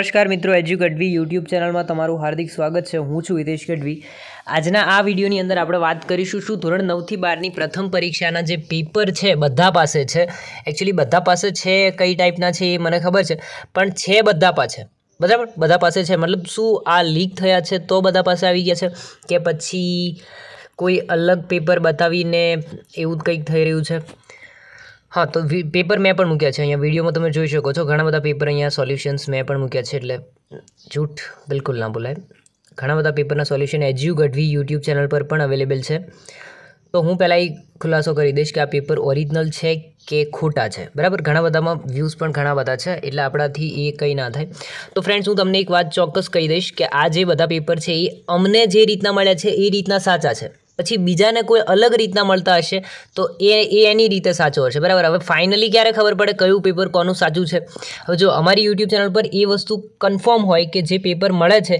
નમસ્કાર મિત્રો એજ્યુ ગઢવી યુટ્યુબ ચેનલમાં તમારું હાર્દિક સ્વાગત છે હું છું હિતેશ ગઢવી આજના આ વિડીયોની અંદર આપણે વાત કરીશું શું ધોરણ નવથી બારની પ્રથમ પરીક્ષાના જે પેપર છે બધા પાસે છે એકચ્યુઅલી બધા પાસે છે કઈ ટાઈપના છે એ મને ખબર છે પણ છે બધા પાસે બરાબર બધા પાસે છે મતલબ શું આ લીક થયા છે તો બધા પાસે આવી ગયા છે કે પછી કોઈ અલગ પેપર બતાવીને એવું કંઈક થઈ રહ્યું છે હા તો પેપર મેં પણ મૂક્યા છે અહીંયા વિડીયોમાં તમે જોઈ શકો છો ઘણા બધા પેપર અહીંયા સોલ્યુશન્સ મેં પણ મૂક્યા છે એટલે જૂઠ બિલકુલ ના બોલાય ઘણા બધા પેપરના solution Edu Gadhvi YouTube channel પર પણ અવેલેબલ છે તો હું પહેલાં એ ખુલાસો કરી દઈશ કે આ પેપર ઓરિજિનલ છે કે ખોટા છે બરાબર ઘણા બધામાં વ્યૂઝ પણ ઘણા બધા છે એટલે આપણાથી એ કંઈ ના થાય તો ફ્રેન્ડ્સ હું તમને એક વાત ચોક્કસ કહી દઈશ કે આ જે બધા પેપર છે એ અમને જે રીતના મળ્યા છે એ રીતના સાચા છે પછી બીજાને કોઈ અલગ રીતના મળતા હશે તો એ એ એની રીતે સાચો હશે બરાબર હવે ફાઇનલી ક્યારે ખબર પડે કયું પેપર કોનું સાચું છે હવે જો અમારી યુટ્યુબ ચેનલ પર એ વસ્તુ કન્ફર્મ હોય કે જે પેપર મળે છે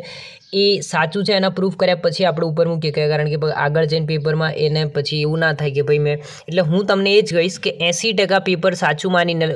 એ સાચું છે એના પ્રૂફ કર્યા પછી આપણે ઉપર મૂકીએ કે કારણ કે આગળ જઈને પેપરમાં એને પછી એવું ના થાય કે ભાઈ મેં એટલે હું તમને એ જ કહીશ કે એંસી ટકા પેપર સાચું માનીને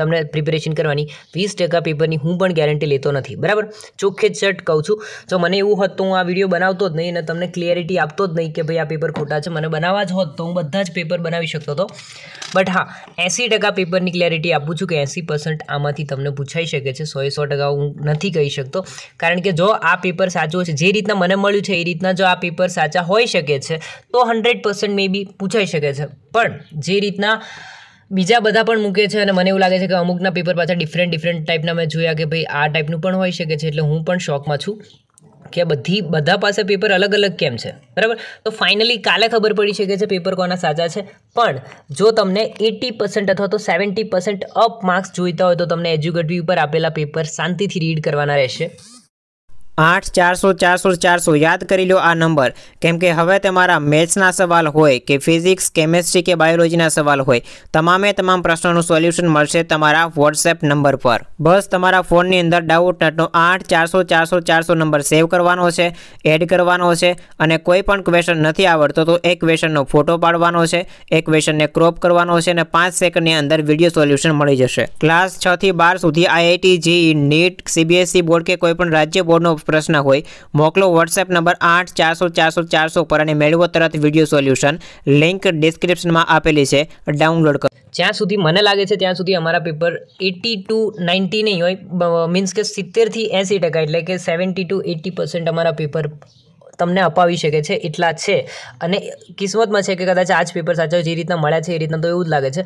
તમને પ્રિપેરેશન કરવાની વીસ ટકા પેપરની હું પણ ગેરંટી લેતો નથી બરાબર ચોખ્ખે જ કહું છું જો મને એવું હોત તો હું આ વિડીયો બનાવતો જ નહીં અને તમને ક્લિયરિટી આપતો જ નહીં કે ભાઈ આ પેપર ખોટા છે મને બનાવવા જ હોત તો હું બધા જ પેપર બનાવી શકતો હતો બટ હા એંસી ટકા પેપરની ક્લેરિટી આપું છું કે એંસી પર્સન્ટ આમાંથી તમને પૂછાઈ શકે છે સો એ સો ટકા હું નથી કહી શકતો કારણ કે જો આ પેપર સાચો છે જે રીતના મને મળ્યું છે એ રીતના જો આ પેપર સાચા હોઈ શકે છે તો હંડ્રેડ પર્સન્ટ મે બી પૂછાઈ શકે છે પણ જે રીતના બીજા બધા પણ મૂકે છે અને મને એવું લાગે છે કે અમુકના પેપર પાછળ ડિફરન્ટ ડિફરન્ટ ટાઈપના મેં જોયા કે ભાઈ આ ટાઈપનું પણ હોઈ શકે છે એટલે હું પણ શોખમાં છું કે બધી બધા પાસે પેપર અલગ અલગ કેમ છે બરાબર તો ફાઇનલી કાલે ખબર પડી શકે છે પેપર કોના સાચા છે પણ જો તમને એટી પર્સન્ટ અથવા તો સેવન્ટી પર્સન્ટ અપ માર્ક્સ જોઈતા હોય તો તમને એજ્યુકેટવી ઉપર આપેલા પેપર શાંતિથી રીડ કરવાના રહેશે આઠ ચારસો ચારસો ચારસો યાદ કરી લો આ નંબર કેમ કે હવે તમારા મેથ્સના સવાલ હોય કે ફિઝિક્સ કેમેસ્ટ્રી કે બાયોલોજીના સવાલ હોય તમામે તમામ પ્રશ્નોનું સોલ્યુશન મળશે તમારા વોટ્સએપ નંબર પર બસ તમારા ફોનની અંદર ડાઉટ નટનો આઠ ચારસો ચારસો ચારસો નંબર સેવ કરવાનો છે એડ કરવાનો છે અને કોઈ પણ ક્વેશ્ચન નથી આવડતો તો એ ક્વેશ્ચનનો ફોટો પાડવાનો છે એ ક્વેશ્ચનને ક્રોપ કરવાનો છે અને પાંચ સેકન્ડની અંદર વિડીયો સોલ્યુશન મળી જશે ક્લાસ છથી બાર સુધી IIT JEE NEET CBSE board કે કોઈપણ રાજ્ય બોર્ડનો પ્રશ્ન હોય મોકલો વોટ્સએપ નંબર આઠ ચારસો ચારસો ચારસો પર અને મેળવો તરત વિડીયો સોલ્યુશન લિંક ડિસ્ક્રિપ્શનમાં આપેલી છે ડાઉનલોડ કરો જ્યાં સુધી મને લાગે છે ત્યાં સુધી અમારા પેપર એટી ટુ નાઇન્ટી નહીં હોય મીન્સ કે સિત્તેરથી એંસી ટકા એટલે કે સેવન્ટી ટુ એટી પર્સન્ટ અમારા પેપર તમને અપાવી શકે છે એટલા છે અને કિસ્મતમાં છે કે કદાચ આ જ પેપર સાચા જે રીતના મળ્યા છે એ રીતના તો એવું જ લાગે છે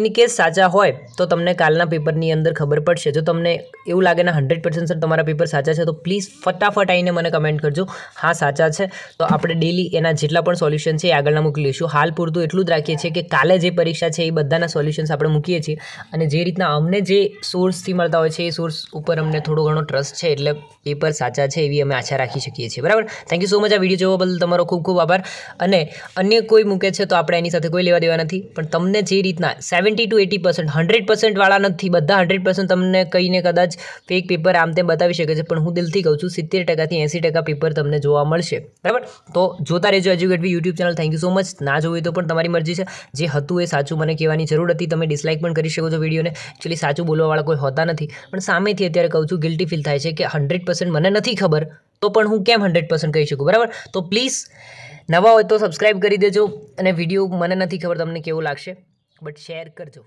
ઇનકેસ સાચા હોય તો તમને કાલના પેપરની અંદર ખબર પડશે જો તમને એવું લાગે ને હંડ્રેડ પર્સન્ટ સર તમારા પેપર સાચા છે તો પ્લીઝ ફટાફટ આવીને મને કમેન્ટ કરજો હા સાચા છે તો આપણે ડેલી એના જેટલા પણ સોલ્યુશન છે એ આગળના મૂકી લઈશું હાલ પૂરતું એટલું જ રાખીએ છીએ કે કાલે જે પરીક્ષા છે એ બધાના સોલ્યુશન્સ આપણે મૂકીએ છીએ અને જે રીતના અમને જે સોર્સથી મળતા હોય છે એ સોર્સ ઉપર અમને થોડો ઘણો ટ્રસ્ટ છે એટલે પેપર સાચા છે એવી અમે આશા રાખી શકીએ છીએ બરાબર thank you you so much આ વિડીયો જોવા બદલ તમારો ખૂબ ખૂબ આભાર અને અન્ય કોઈ મૂકે છે તો આપણે એની સાથે કોઈ લેવા દેવા નથી પણ તમને જે રીતના seventy two eighty percent hundred પર્સન્ટવાળા નથી બધા હંડ્રેડ પર્સન્ટ તમને કહીને કદાચ ફેક પેપર આમ તેમ બતાવી શકે છે પણ હું દિલથી કહું છું સિત્તેર ટકાથી એંસી ટકા પેપર તમને જોવા મળશે બરાબર તો જોતા રહેજો એજ્યુકેટવી YouTube channel thank you so much ના જોયું તો પણ તમારી મરજી છે જે હતું એ સાચું મને કહેવાની જરૂર હતી તમે ડિસલાઇક પણ કરી શકો છો વિડીયોને એકચ્યુઅલી સાચું બોલવાવાળા કોઈ હોતા નથી પણ સામેથી અત્યારે કહું છું ગિલ્ટી ફીલ થાય છે કે હંડ્રેડ મને નથી ખબર તો પણ હું કેમ હંડ્રેડ પર્સન્ટ કહી શકું બરાબર તો પ્લીઝ નવા હોય તો સબસ્ક્રાઈબ કરી દેજો અને વિડીયો મને નથી ખબર તમને કેવો લાગશે બટ શેર કરજો